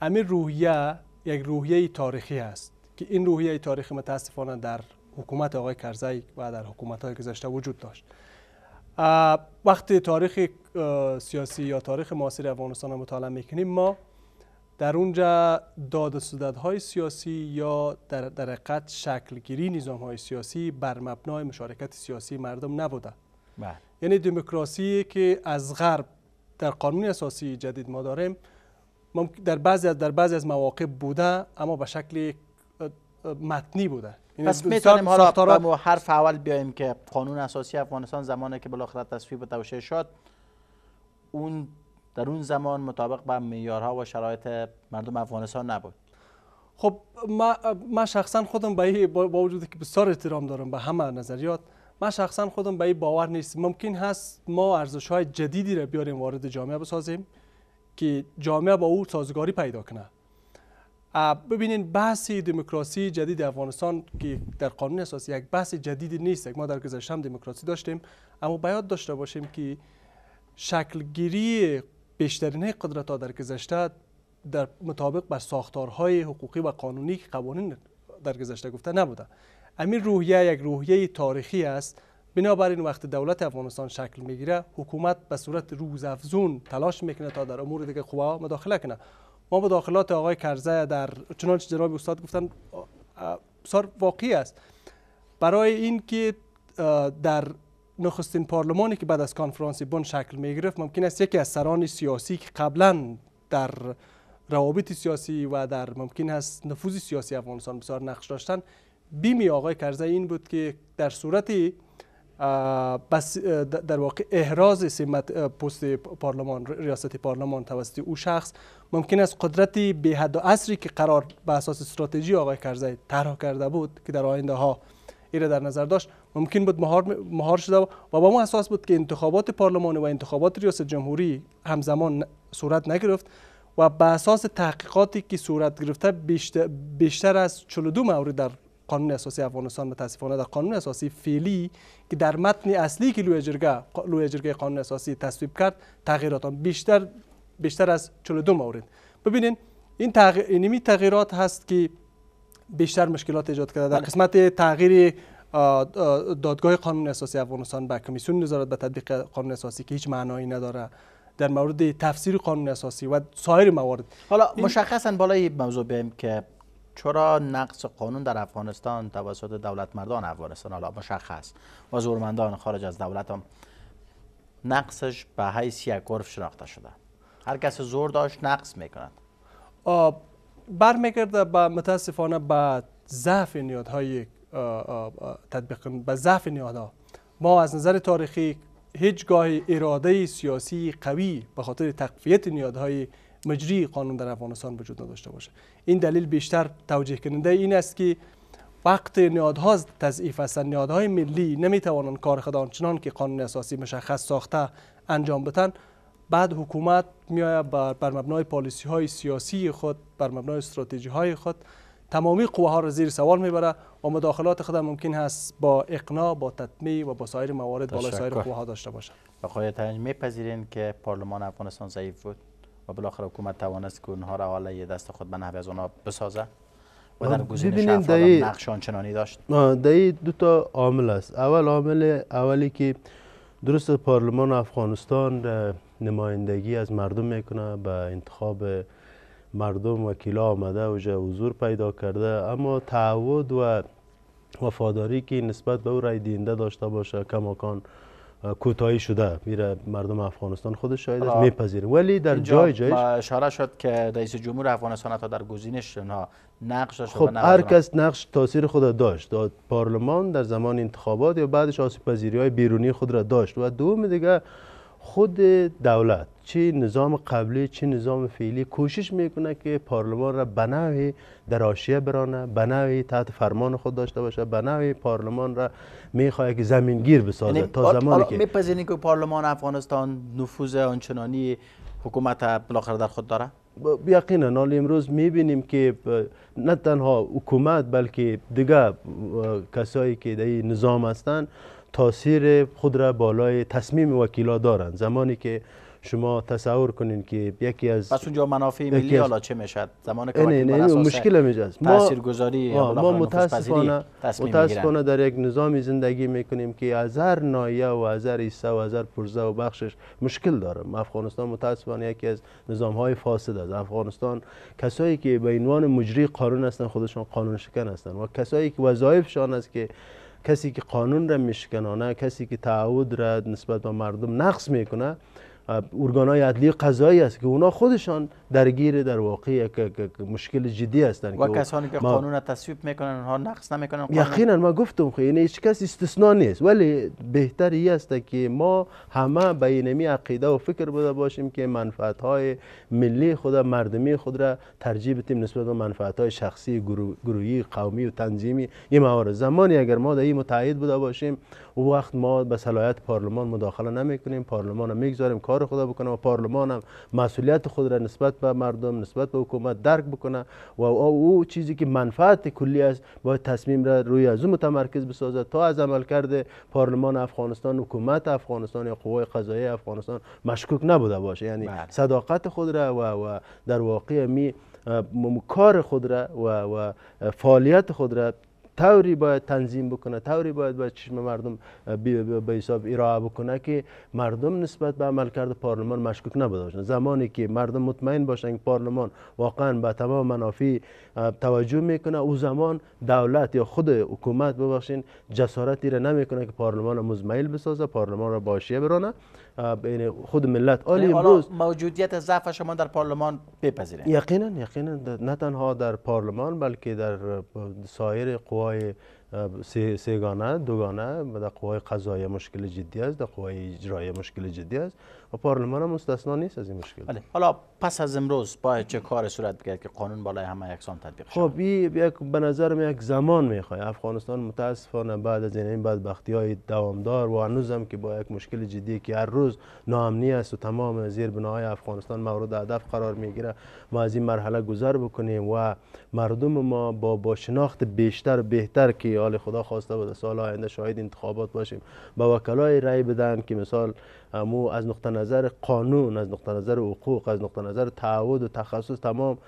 امیر روحیه یک روحیه تاریخی است که این روحیه تاریخی متاسفانه در حکومت آقای کرزی و در حکومت های گذشته وجود داشت وقتی تاریخ سیاسی یا تاریخ معاصر افغانستان را مطالعه میکنیم ما در اونجا داد و های سیاسی یا در, در حقیقت شکلگیری نظام های سیاسی بر مبنای مشارکت سیاسی مردم نبوده بله. یعنی دموکراسی که از غرب در قانون اساسی جدید ما داریم در بعضی از در بعضی از مواقع بوده اما به شکل متنی بوده یعنی پس میتونیم حالا ما حرف اول بیایم که قانون اساسی افغانستان زمانی که بالاخره تصویب و شد اون در اون زمان مطابق با میارها و شرایط مردم افغانستان نبود خب ما, شخصا خودم به با, وجودی که بسیار احترام دارم به همه نظریات من شخصا خودم به این باور نیست ممکن هست ما ارزش های جدیدی را بیاریم وارد جامعه بسازیم که جامعه با او سازگاری پیدا کنه ببینین بحث دموکراسی جدید افغانستان که در قانون اساسی یک بحث جدیدی نیست ما در گذشته هم دموکراسی داشتیم اما باید داشته باشیم که شکلگیری بیشترین قدرت ها در گذشته در مطابق با ساختارهای حقوقی و قانونی که قوانین در گذشته گفته نبوده امین روحیه یک روحیه تاریخی است بنابراین وقت دولت افغانستان شکل میگیره حکومت به صورت روزافزون تلاش میکنه تا در امور دیگه قوا مداخله کنه ما داخلات آقای کرزه در چنانچه جناب استاد گفتن سر واقعی است برای اینکه در نخستین پارلمانی که بعد از کنفرانس بن شکل می گرفت ممکن است یکی از سران سیاسی که قبلا در روابط سیاسی و در ممکن است نفوذ سیاسی افغانستان بسیار نقش داشتن بیمی آقای کرزی این بود که در صورت بس در واقع احراز سمت پست پارلمان ریاست پارلمان توسط او شخص ممکن است قدرتی به حد و اصری که قرار به اساس استراتژی آقای کرزی طرح کرده بود که در آینده ها ایره در نظر داشت ممکن بود مهار, مهار شده و با ما اساس بود که انتخابات پارلمان و انتخابات ریاست جمهوری همزمان صورت نگرفت و به اساس تحقیقاتی که صورت گرفته بیشتر, بیشتر از 42 مورد در قانون اساسی افغانستان متاسفانه در قانون اساسی فعلی که در متن اصلی که لوی جرگه قانون اساسی تصویب کرد تغییرات بیشتر بیشتر از 42 مورد ببینین این تغییرات هست که بیشتر مشکلات ایجاد کرده در بله. قسمت تغییر دادگاه قانون اساسی افغانستان به کمیسیون نظارت به تطبیق قانون اساسی که هیچ معنایی نداره در مورد تفسیر قانون اساسی و سایر موارد حالا مشخصا بالای موضوع بیم که چرا نقص قانون در افغانستان توسط دولت مردان افغانستان حالا مشخص و زورمندان خارج از دولت هم نقصش به حیث یک عرف شناخته شده هر کس زور داشت نقص میکند برمیگرده به متاسفانه به ضعف نیادهای تطبیق به ضعف نیادها ما از نظر تاریخی هیچگاه اراده سیاسی قوی به خاطر تقویت نیادهای مجری قانون در افغانستان وجود نداشته باشه این دلیل بیشتر توجیه کننده این است که وقت نیادها تضعیف هستند نیادهای ملی نمیتوانند کار خود آنچنان که قانون اساسی مشخص ساخته انجام بدن بعد حکومت میآید بر مبنای پالیسی های سیاسی خود بر مبنای استراتژی های خود تمامی قوه ها را زیر سوال میبره و مداخلات خود ممکن هست با اقنا با تطمیع و با سایر موارد با سایر قوه ها داشته باشد تنج میپذیرین که پارلمان افغانستان ضعیف بود و بالاخره حکومت توانست که اونها را حالا دست خود به نحوی از اونها بسازه و در گزینش افراد نقش داشت دایی دو تا عامل است اول عامل اولی که درست پارلمان افغانستان نمایندگی از مردم میکنه به انتخاب مردم وکیلا آمده و حضور پیدا کرده اما تعود و وفاداری که نسبت به او رای دینده داشته باشه کماکان کوتاهی شده میره مردم افغانستان خود شاید میپذیره ولی در جای جای اشاره شد که رئیس جمهور افغانستان تا در گزینش اونها نقش داشت خب هر کس نقش تاثیر خود داشت پارلمان در زمان انتخابات یا بعدش آسیب های بیرونی خود را داشت و دوم دیگه خود دولت چه نظام قبلی چه نظام فعلی کوشش میکنه که پارلمان را به نوعی در آشیه برانه به نوعی تحت فرمان خود داشته باشه به نوعی پارلمان را میخواه که زمینگیر بسازه یعنی تا زمانی که میپذیرین که پارلمان افغانستان نفوذ آنچنانی حکومت بالاخره در خود داره یقینا حال امروز میبینیم که نه تنها حکومت بلکه دیگه کسایی که در نظام هستند تاثیر خود را بالای تصمیم وکیلا دارند زمانی که شما تصور کنین که یکی از پس اونجا منافع ملی حالا چه میشد زمان که نه نه نه مشکل میجاست ما گذاری ما متاسفانه متاسفانه در یک نظامی زندگی میکنیم که از هر نایه و از هر ایسه و از هر پرزه و بخشش مشکل داره افغانستان متاسفانه یکی از نظام های فاسد است افغانستان کسایی که به عنوان مجری قانون هستن خودشان قانون شکن و کسایی که وظایفشان است که کسی که قانون را میشکنانه کسی که تعهد را نسبت به مردم نقص میکنه های عدلی قضایی است که اونا خودشان درگیر در واقع یک مشکل جدی هستند و کسانی که قانون تصویب میکنن اونها نقص نمیکنن یقینا ما گفتم خیلی خب، یعنی این هیچ کس استثنا نیست ولی بهتر این است که ما همه به این عقیده و فکر بوده باشیم که منفعت های ملی خود مردمی خود را ترجیح بدیم نسبت به منفعت های شخصی گروهی قومی و تنظیمی این موارد زمانی اگر ما در این بوده باشیم او وقت ما به صلاحیت پارلمان مداخله نمیکنیم پارلمان میگذاریم کار خدا بکنه و پارلمان هم مسئولیت خود را نسبت به مردم نسبت به حکومت درک بکنه و او چیزی که منفعت کلی است باید تصمیم را روی از او متمرکز بسازد تا از عمل کرده پارلمان افغانستان حکومت افغانستان یا قوای قضایی افغانستان مشکوک نبوده باشه یعنی بله. صداقت خود را و, در واقع می کار خود را و, و فعالیت خود را توری باید تنظیم بکنه طوری باید به چشم مردم به حساب ارائه بکنه که مردم نسبت به عملکرد پارلمان مشکوک نباشند زمانی که مردم مطمئن باشند که پارلمان واقعا به تمام منافع توجه میکنه او زمان دولت یا خود حکومت ببخشین جسارتی را نمیکنه که پارلمان را مزمل بسازه پارلمان را باشیه برانه بین یعنی خود ملت یعنی امروز موجودیت ضعف شما در پارلمان بپذیرند یقینا یقینا نه تنها در پارلمان بلکه در سایر قوای سه دوگانه در قوای قضایی مشکل جدی است در قوای اجرایی مشکل جدی است و پارلمان هم مستثنا نیست از این مشکل بله. حالا پس از امروز باید چه کار صورت بگیرد که قانون بالای همه یکسان تطبیق شود خب یک به نظرم یک زمان میخواد افغانستان متاسفانه بعد از این بدبختی های دوامدار و هنوز هم که با یک مشکل جدی که هر روز ناامنی است و تمام زیر بناهای افغانستان مورد هدف قرار میگیره ما از این مرحله گذر بکنیم و مردم ما با با شناخت بیشتر بهتر که حال خدا خواسته بود سال آینده شاهد انتخابات باشیم با وکلای رای بدن که مثال امو از نقطه نظر قانون از نقطه نظر حقوق از نقطه نظر تعهد و تخصص تمام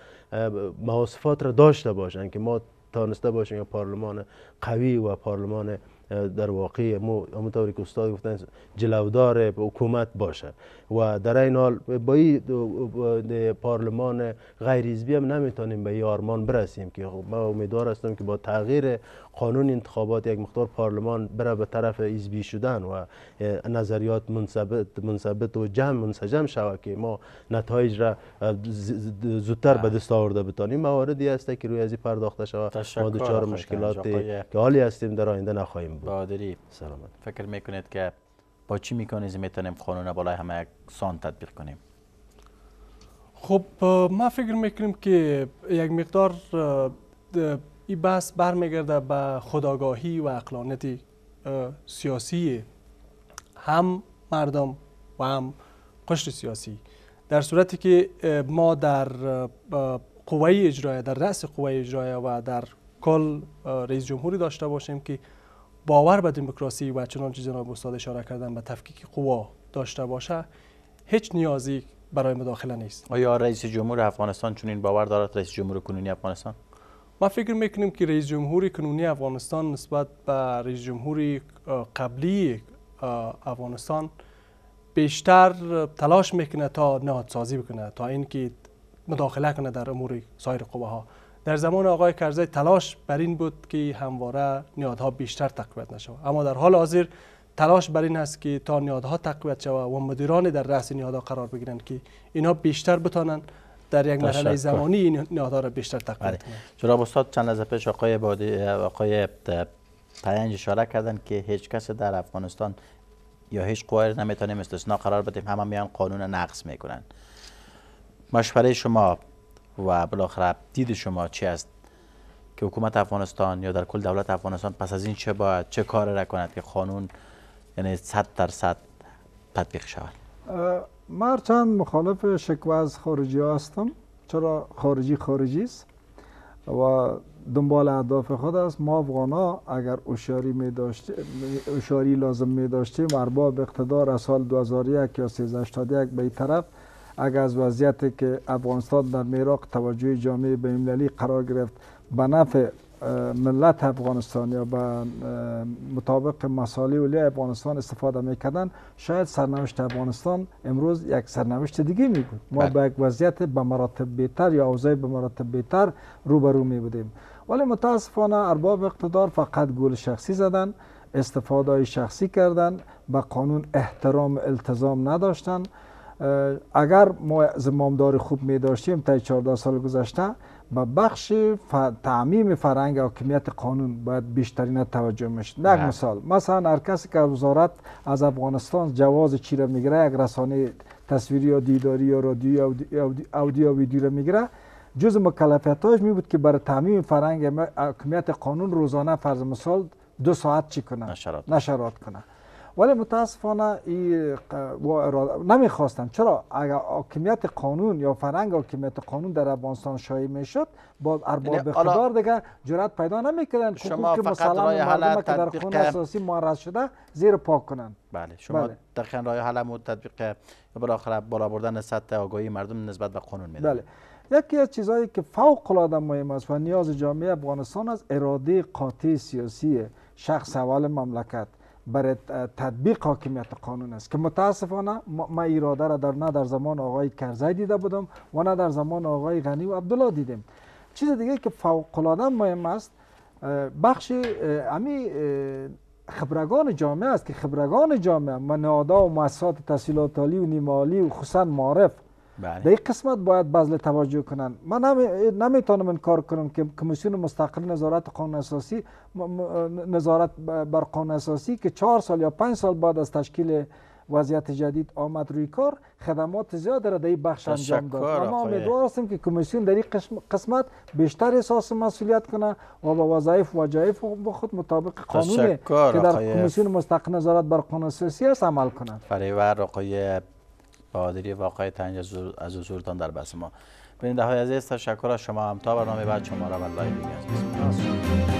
مواصفات را داشته باشند که ما تانسته باشیم یک پارلمان قوی و پارلمان در واقع همونطوری که استاد گفتن جلودار حکومت باشه و در این حال با این پارلمان غیر حزبی هم نمیتونیم به این آرمان برسیم که خب من امیدوار هستم که با تغییر قانون انتخابات یک مقدار پارلمان بره به طرف ایزبی شدن و نظریات منثبت منثبت و جمع منسجم شود که ما نتایج را زودتر به دست آورده بتانیم مواردی هست که روی ازی پرداخته شود ما چهار مشکلاتی که حالی هستیم در آینده نخواهیم بود بادری سلامت فکر میکنید که با چی میکانیزم میتونیم قانون بالای همه سان تطبیق کنیم خب ما فکر میکنیم که یک مقدار این بحث برمیگرده به خداگاهی و اقلانت سیاسی هم مردم و هم قشر سیاسی در صورتی که ما در قوه اجرایه در رأس قوه اجرایه و در کل رئیس جمهوری داشته باشیم که باور به دموکراسی و چنانچه جناب استاد اشاره کردن به تفکیک قوا داشته باشه هیچ نیازی برای مداخله نیست آیا رئیس جمهور افغانستان این باور دارد رئیس جمهور کنونی افغانستان ما فکر میکنیم که رئیس جمهور کنونی افغانستان نسبت به رئیس جمهور قبلی افغانستان بیشتر تلاش میکنه تا نهادسازی بکنه تا اینکه مداخله کنه در امور سایر قوه ها در زمان آقای کرزی تلاش بر این بود که همواره نیادها بیشتر تقویت نشود اما در حال حاضر تلاش بر این است که تا نیادها تقویت شود و مدیران در رأس نیادها قرار بگیرند که اینها بیشتر بتوانند در یک مرحله زمانی این نیادها را بیشتر تقویت بله. کنند جناب استاد چند از پیش آقای بادی آقای پنج اشاره کردن که هیچ کس در افغانستان یا هیچ قوای نمیتونیم استثنا قرار بدیم همه میان قانون نقض میکنن مشوره شما و بالاخره دید شما چی است که حکومت افغانستان یا در کل دولت افغانستان پس از این چه باید چه کار را کند که قانون یعنی در درصد تطبیق شود من چند مخالف شکوه از خارجی هستم چرا خارجی خارجی است و دنبال اهداف خود است ما افغان ها اگر اشاری می اشاری لازم می داشتیم ارباب اقتدار از سال 2001 یا 1381 به طرف اگر از وضعیتی که افغانستان در میراق توجه جامعه بین‌المللی قرار گرفت به نفع ملت افغانستان یا به مطابق مسالی اولیه افغانستان استفاده میکردن شاید سرنوشت افغانستان امروز یک سرنوشت دیگه می ما بله. به یک وضعیت به مراتب بهتر یا اوضاع به مراتب بهتر روبرو می بودیم ولی متاسفانه ارباب اقتدار فقط گول شخصی زدن استفاده شخصی کردن به قانون احترام التزام نداشتند اگر ما زمامدار خوب می داشتیم تا 14 سال گذشته به بخش ف... تعمیم و حاکمیت قانون باید بیشترین توجه میشد نه بله. مثال مثلا هر کسی که وزارت از افغانستان جواز چی را میگیره یک رسانه تصویری یا دیداری یا رادیو یا ویدیو را میگیره جز مکلفیتاش می بود که برای تعمیم فرهنگ حاکمیت قانون روزانه فرض مثال دو ساعت چی کنه نشرات, نشرات کنه ولی متاسفانه ای نمیخواستن چرا اگر حاکمیت قانون یا فرنگ حاکمیت قانون در افغانستان شایع میشد با ارباب یعنی اقتدار دیگه جرأت پیدا نمیکردن شما که مردم که در قانون اساسی معرض شده زیر پاک کنن بله شما بله. دقیقا رای حل و تطبیق بالاخره بالا بردن سطح آگاهی مردم نسبت به قانون میده بله. یکی از چیزهایی که فوق العاده مهم است و نیاز جامعه افغانستان از اراده قاطع سیاسی شخص اول مملکت برای تطبیق حاکمیت قانون است که متاسفانه ما اراده را در نه در زمان آقای کرزی دیده بودم و نه در زمان آقای غنی و عبدالله دیدیم چیز دیگه که فوق العاده مهم است بخش امی خبرگان جامعه است که خبرگان جامعه منادا و مؤسسات تحصیلات عالی و نیمالی و خصوصا معرف بله. در قسمت باید بازله توجه کنن من نمیتونم این کار کنم که کمیسیون مستقل نظارت قانون اساسی نظارت بر قانون اساسی که چهار سال یا پنج سال بعد از تشکیل وضعیت جدید آمد روی کار خدمات زیاد را در این بخش انجام داد اما امیدوار هستیم که کمیسیون در این قسمت بیشتر احساس مسئولیت کنه و با وظایف و وجایف خود مطابق قانون که در کمیسیون مستقل نظارت بر قانون اساسی است عمل کنند بهادری واقعی تنج از حضورتان در بس ما بیننده های عزیز تشکر از شما همتا برنامه بعد شما را بر دیگر